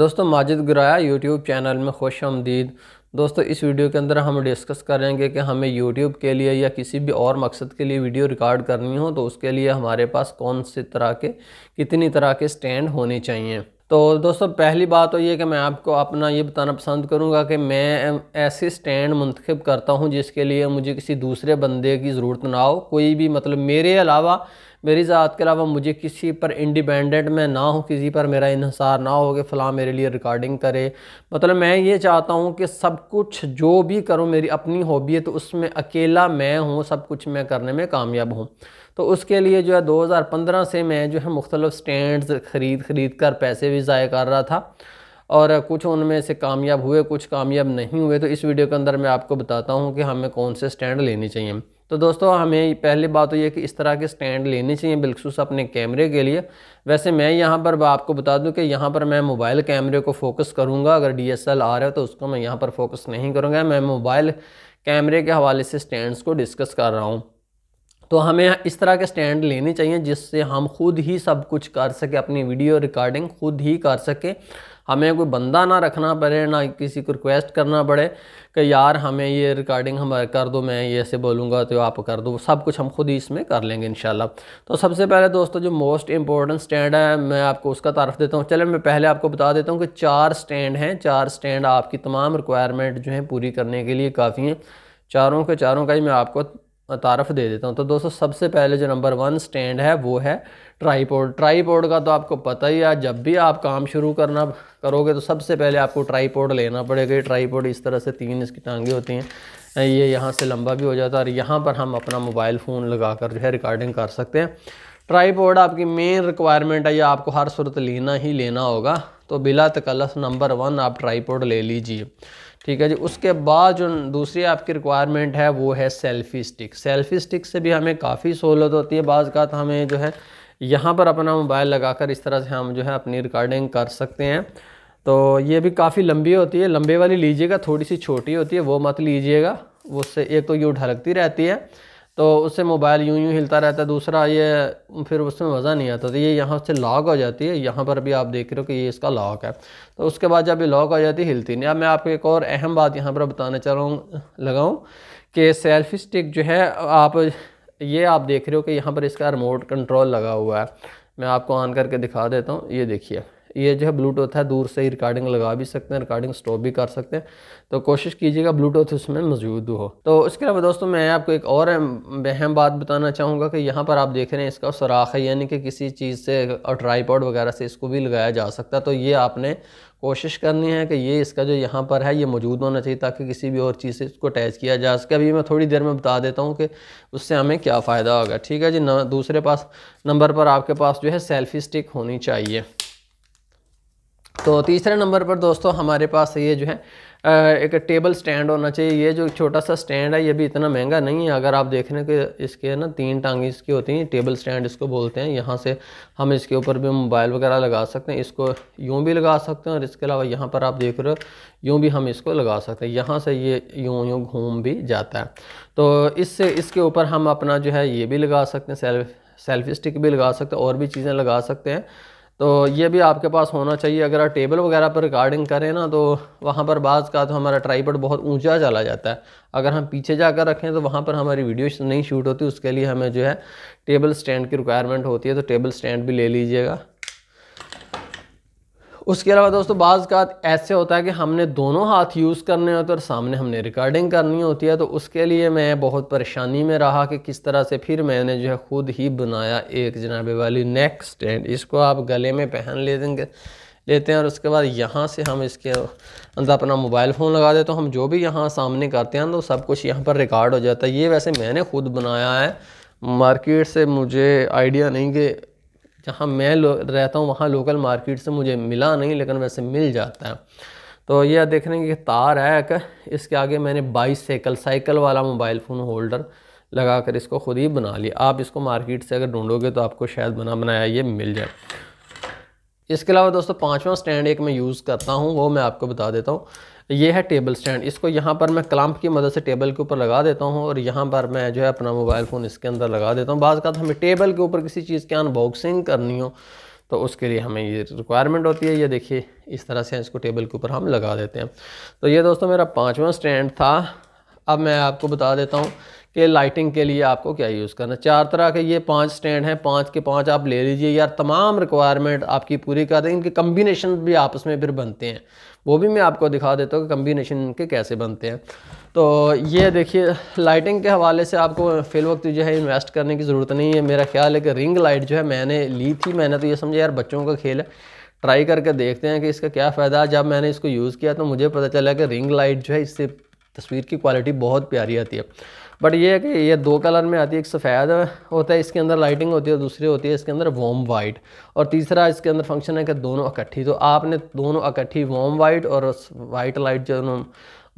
दोस्तों Majid गुराया YouTube channel में खुश आमदीद दोस्तों इस वीडियो के अंदर हम डिस्कस करेंगे कि हमें यूट्यूब के लिए या किसी भी और मकसद के लिए वीडियो रिकॉर्ड करनी हो तो उसके लिए हमारे पास कौन से तरह के कितनी तरह के स्टैंड होने चाहिए तो दोस्तों पहली बात तो ये कि मैं आपको अपना ये बताना पसंद करूंगा कि मैं ऐसे स्टैंड मंतखब करता हूँ जिसके लिए मुझे किसी दूसरे बंदे की ज़रूरत ना हो कोई भी मतलब मेरे अलावा मेरी ज़ात के अलावा मुझे किसी पर इंडिपेंडेंट मैं ना हो किसी पर मेरा इंसार ना हो कि फ़लाँ मेरे लिए रिकॉर्डिंग करे मतलब मैं ये चाहता हूँ कि सब कुछ जो भी करूँ मेरी अपनी हॉबी है तो उसमें अकेला मैं हूँ सब कुछ मैं करने में कामयाब हूँ तो उसके लिए जो है 2015 से मैं जो है मुख्तलिफ स्टैंड ख़रीद ख़रीद कर पैसे भी ज़ाय कर रहा था और कुछ उनमें से कामयाब हुए कुछ कामयाब नहीं हुए तो इस वीडियो के अंदर मैं आपको बताता हूँ कि हमें कौन से स्टैंड लेने चाहिए तो दोस्तों हमें पहली बात तो ये कि इस तरह के स्टैंड लेने चाहिए बिलखसूस अपने कैमरे के लिए वैसे मैं यहाँ पर आपको बता दूँ कि यहाँ पर मैं मोबाइल कैमरे को फोकस करूँगा अगर डी एस एल रहा है तो उसको मैं यहाँ पर फोकस नहीं करूँगा मैं मोबाइल कैमरे के हवाले से स्टैंड्स को डिस्कस कर रहा हूँ तो हमें इस तरह के स्टैंड लेने चाहिए जिससे हम खुद ही सब कुछ कर सके अपनी वीडियो रिकॉर्डिंग खुद ही कर सके हमें कोई बंदा ना रखना पड़े ना किसी को रिक्वेस्ट करना पड़े कि यार हमें ये रिकॉर्डिंग हम कर दो मैं ये ऐसे बोलूँगा तो आप कर दो सब कुछ हम खुद ही इसमें कर लेंगे इन तो सबसे पहले दोस्तों जो मोस्ट इंपॉर्टेंट स्टैंड है मैं आपको उसका तारफ़ देता हूँ चले मैं पहले आपको बता देता हूँ कि चार स्टैंड हैं चार स्टैंड आपकी तमाम रिक्वायरमेंट जो हैं पूरी करने के लिए काफ़ी हैं चारों के चारों का ही मैं आपको तारफ़ दे देता हूँ तो दोस्तों सबसे पहले जो नंबर वन स्टैंड है वो है ट्राईपोड ट्राईपोर्ड का तो आपको पता ही है जब भी आप काम शुरू करना करोगे तो सबसे पहले आपको ट्राईपोर्ड लेना पड़ेगा ट्राईपोड इस तरह से तीन इसकी टांगे होती हैं ये यहाँ से लंबा भी हो जाता है और यहाँ पर हम अपना मोबाइल फ़ोन लगा कर जो है रिकॉर्डिंग कर सकते हैं ट्राईपोड आपकी मेन रिक्वायरमेंट है यह आपको हर सूरत लेना ही लेना होगा तो बिला तकल्लफ नंबर वन आप ट्राईपोड ले लीजिए ठीक है जी उसके बाद जो दूसरी आपकी रिक्वायरमेंट है वो है सेल्फ़ी स्टिक सेल्फ़ी स्टिक से भी हमें काफ़ी सहूलत होती है बाज़ का तो हमें जो है यहाँ पर अपना मोबाइल लगाकर इस तरह से हम जो है अपनी रिकॉर्डिंग कर सकते हैं तो ये भी काफ़ी लंबी होती है लंबे वाली लीजिएगा थोड़ी सी छोटी होती है वो मत लीजिएगा उससे एक तो ये उठा लगती रहती है तो उससे मोबाइल यूं यूं हिलता रहता है दूसरा ये फिर उसमें मज़ा नहीं आता तो ये यहाँ से लॉक हो जाती है यहाँ पर भी आप देख रहे हो कि ये इसका लॉक है तो उसके बाद जब ये लॉक हो जाती है हिलती नहीं अब मैं आपको एक और अहम बात यहाँ पर बताना चाह रहा हूँ लगाऊँ कि सेल्फी स्टिक जो है आप ये आप देख रहे हो कि यहाँ पर इसका रिमोट कंट्रोल लगा हुआ है मैं आपको ऑन करके दिखा देता हूँ ये देखिए ये जो है ब्लूटूथ है दूर से ही रिकॉर्डिंग लगा भी सकते हैं रिकॉर्डिंग स्टॉप भी कर सकते हैं तो कोशिश कीजिएगा ब्लूटूथ उसमें मौजूद हो तो इसके अलावा दोस्तों मैं आपको एक और अहम बात बताना चाहूँगा कि यहाँ पर आप देख रहे हैं इसका सुराख है यानी कि किसी चीज़ से और ट्राईपॉड वगैरह से इसको भी लगाया जा सकता है तो ये आपने कोशिश करनी है कि ये इसका जो यहाँ पर है ये मौजूद होना चाहिए ताकि किसी भी और चीज़ से इसको अटैच किया जा सके अभी मैं थोड़ी देर में बता देता हूँ कि उससे हमें क्या फ़ायदा होगा ठीक है जी न, दूसरे पास नंबर पर आपके पास जो है सेल्फी स्टिक होनी चाहिए तो तीसरे नंबर पर दोस्तों हमारे पास ये जो है एक टेबल स्टैंड होना चाहिए ये जो छोटा सा स्टैंड है ये भी इतना महंगा नहीं है अगर आप देख रहे हैं कि इसके ना तीन टांगी इसकी होती हैं टेबल स्टैंड इसको बोलते हैं यहाँ से हम इसके ऊपर भी मोबाइल वगैरह लगा सकते हैं इसको यूँ भी लगा सकते हैं और इसके अलावा यहाँ पर आप देख रहे हो यूँ भी हम इसको लगा सकते हैं यहाँ से ये यूँ यूँ घूम भी जाता है तो इससे इसके ऊपर हम अपना जो है ये भी लगा सकते हैं सेल्फ सेल्फी स्टिक भी लगा सकते हैं और भी चीज़ें लगा सकते हैं तो ये भी आपके पास होना चाहिए अगर आप टेबल वगैरह पर रिकॉर्डिंग करें ना तो वहाँ पर बाज़ का तो हमारा ट्राईपोड बहुत ऊंचा चला जाता है अगर हम पीछे जाकर रखें तो वहाँ पर हमारी वीडियो नहीं शूट होती उसके लिए हमें जो है टेबल स्टैंड की रिक्वायरमेंट होती है तो टेबल स्टैंड भी ले लीजिएगा उसके अलावा दोस्तों बाज़ का ऐसे होता है कि हमने दोनों हाथ यूज़ करने होते हैं और सामने हमने रिकॉर्डिंग करनी होती है तो उसके लिए मैं बहुत परेशानी में रहा कि किस तरह से फिर मैंने जो है ख़ुद ही बनाया एक जनाब वाली नेक स्टैंड इसको आप गले में पहन ले देंगे लेते हैं और उसके बाद यहाँ से हम इसके अंदर अपना मोबाइल फ़ोन लगा देते तो हम जो भी यहाँ सामने करते हैं तो सब कुछ यहाँ पर रिकॉर्ड हो जाता है ये वैसे मैंने ख़ुद बनाया है मार्केट से मुझे आइडिया नहीं कि जहाँ मैं रहता हूँ वहाँ लोकल मार्केट से मुझे मिला नहीं लेकिन वैसे मिल जाता है तो यह देख रहे हैं कि तार है एक इसके आगे मैंने बाईस साइकिल साइकिल वाला मोबाइल फ़ोन होल्डर लगा कर इसको ख़ुद ही बना लिया आप इसको मार्केट से अगर ढूंढोगे तो आपको शायद बना बनाया ये मिल जाए इसके अलावा दोस्तों पाँचवा स्टैंड एक मैं यूज़ करता हूँ वो मैं आपको बता देता हूँ ये है टेबल स्टैंड इसको यहाँ पर मैं क्लम्प की मदद से टेबल के ऊपर लगा देता हूँ और यहाँ पर मैं जो है अपना मोबाइल फ़ोन इसके अंदर लगा देता हूँ बाज़ का हमें टेबल के ऊपर किसी चीज़ की अनबॉक्सिंग करनी हो तो उसके लिए हमें ये रिक्वायरमेंट होती है ये देखिए इस तरह से इसको टेबल के ऊपर हम लगा देते हैं तो ये दोस्तों मेरा पाँचवा स्टैंड था अब मैं आपको बता देता हूँ कि लाइटिंग के लिए आपको क्या यूज़ करना चार तरह के ये पांच स्टैंड हैं पांच के पांच आप ले लीजिए यार तमाम रिक्वायरमेंट आपकी पूरी कर दें इनके कम्बिनेशन भी आपस में फिर बनते हैं वो भी मैं आपको दिखा देता हूँ कि कम्बिनेशन इनके कैसे बनते हैं तो ये देखिए लाइटिंग के हवाले से आपको फ़िल वक्त जो है इन्वेस्ट करने की ज़रूरत नहीं है मेरा ख्याल है कि रिंग लाइट जो है मैंने ली थी मैंने तो ये समझा यार बच्चों का खेल है ट्राई करके देखते हैं कि इसका क्या फ़ायदा है जब मैंने इसको यूज़ किया तो मुझे पता चला कि रिंग लाइट जो है इससे तस्वीर की क्वालिटी बहुत प्यारी आती है बट ये है कि ये दो कलर में आती है एक सफ़ेद होता है इसके अंदर लाइटिंग होती है और दूसरी होती है इसके अंदर वॉम वाइट और तीसरा इसके अंदर फंक्शन है कि दोनों इकट्ठी तो आपने दोनों इकट्ठी वॉम वाइट और वाइट लाइट जो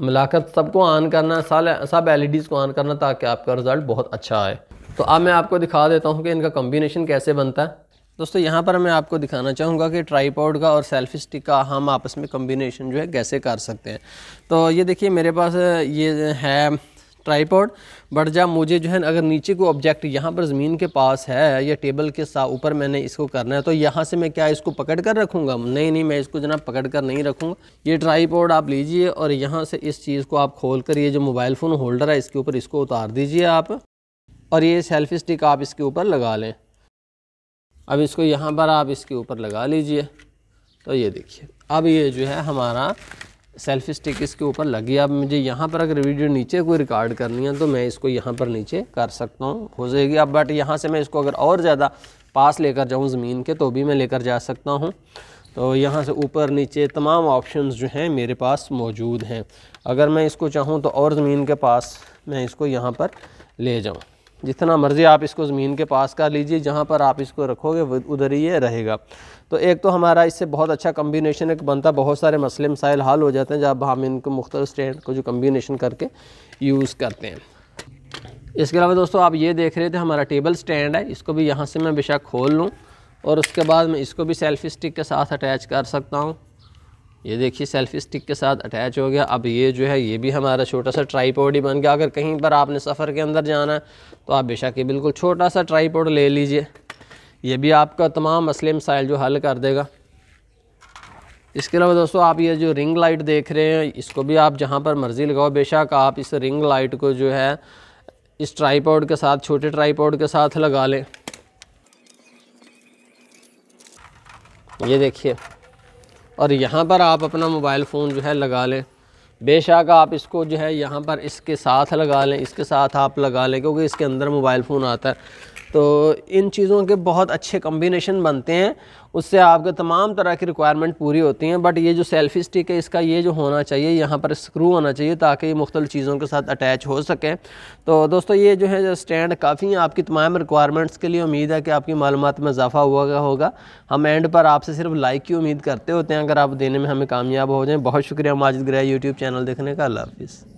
मिलाकर सबको ऑन करना साल सब एल को ऑन करना ताकि आपका रिज़ल्ट बहुत अच्छा आए तो अब मैं आपको दिखा देता हूँ कि इनका कम्बिनेशन कैसे बनता है दोस्तों यहाँ पर मैं आपको दिखाना चाहूँगा कि ट्राईपोर्ड का और सेल्फी स्टिक का हम आपस में कम्बिनेशन जो है कैसे कर सकते हैं तो ये देखिए मेरे पास ये है ट्राईपोड बट जब मुझे जो है अगर नीचे को ऑब्जेक्ट यहाँ पर ज़मीन के पास है या टेबल के साथ ऊपर मैंने इसको करना है तो यहाँ से मैं क्या इसको पकड़ कर रखूँगा नहीं नहीं मैं इसको जना पकड़ कर नहीं रखूँगा ये पोड आप लीजिए और यहाँ से इस चीज़ को आप खोल कर ये जो मोबाइल फ़ोन होल्डर है इसके ऊपर इसको उतार दीजिए आप और ये सेल्फी स्टिक आप इसके ऊपर लगा लें अब इसको यहाँ पर आप इसके ऊपर लगा लीजिए तो ये देखिए अब ये जो है हमारा सेल्फ स्टिक इसके ऊपर लगी अब मुझे यहाँ पर अगर वीडियो नीचे कोई रिकॉर्ड करनी है तो मैं इसको यहाँ पर नीचे कर सकता हूँ हो जाएगी अब बट यहाँ से मैं इसको अगर और ज़्यादा पास लेकर जाऊँ ज़मीन के तो भी मैं लेकर जा सकता हूँ तो यहाँ से ऊपर नीचे तमाम ऑप्शन जो हैं मेरे पास मौजूद हैं अगर मैं इसको चाहूँ तो और ज़मीन के पास मैं इसको यहाँ पर ले जाऊँ जितना मर्ज़ी आप इसको ज़मीन के पास कर लीजिए जहाँ पर आप इसको रखोगे उधर ही ये रहेगा तो एक तो हमारा इससे बहुत अच्छा कम्बिनेशन एक बनता बहुत सारे मसले मसाइल हल हो जाते हैं जब हम इनको मुख्तल स्टैंड को जो कम्बिनेशन करके यूज़ करते हैं इसके अलावा दोस्तों आप ये देख रहे थे हमारा टेबल स्टैंड है इसको भी यहाँ से मैं बेशक खोल लूँ और उसके बाद मैं इसको भी सेल्फी स्टिक के साथ अटैच कर सकता हूँ ये देखिए सेल्फी स्टिक के साथ अटैच हो गया अब ये जो है ये भी हमारा छोटा सा ट्राईपोड ही बन गया अगर कहीं पर आपने सफ़र के अंदर जाना है तो आप बेशक ये बिल्कुल छोटा सा ट्राईपोड ले लीजिए ये भी आपका तमाम मसले मसाइल जो हल कर देगा इसके अलावा दोस्तों आप ये जो रिंग लाइट देख रहे हैं इसको भी आप जहाँ पर मर्ज़ी लगाओ बेशक आप इस रिंग लाइट को जो है इस ट्राईपोड के साथ छोटे ट्राईपोड के साथ लगा लें ये देखिए और यहाँ पर आप अपना मोबाइल फ़ोन जो है लगा लें बेशक आप इसको जो है यहाँ पर इसके साथ लगा लें इसके साथ आप लगा लें क्योंकि इसके अंदर मोबाइल फ़ोन आता है तो इन चीज़ों के बहुत अच्छे कम्बिनेशन बनते हैं उससे आपके तमाम तरह की रिक्वायरमेंट पूरी होती हैं बट ये जो सेल्फी स्टिक है इसका ये जो होना चाहिए यहाँ पर स्क्रू होना चाहिए ताकि ये मुख्तल चीज़ों के साथ अटैच हो सके तो दोस्तों ये जो है स्टैंड काफ़ी हैं आपकी तमाम रिक्वायरमेंट्स के लिए उम्मीद है कि आपकी मालूम में इजाफा हुआ होगा हम एंड पर आपसे सिर्फ लाइक की उम्मीद करते होते हैं अगर आप देने में हमें कामयाब हो जाएँ बहुत शुक्रिया माजिद ग्रह यूट्यूब चैनल देखने का अल्लाह हाफिज़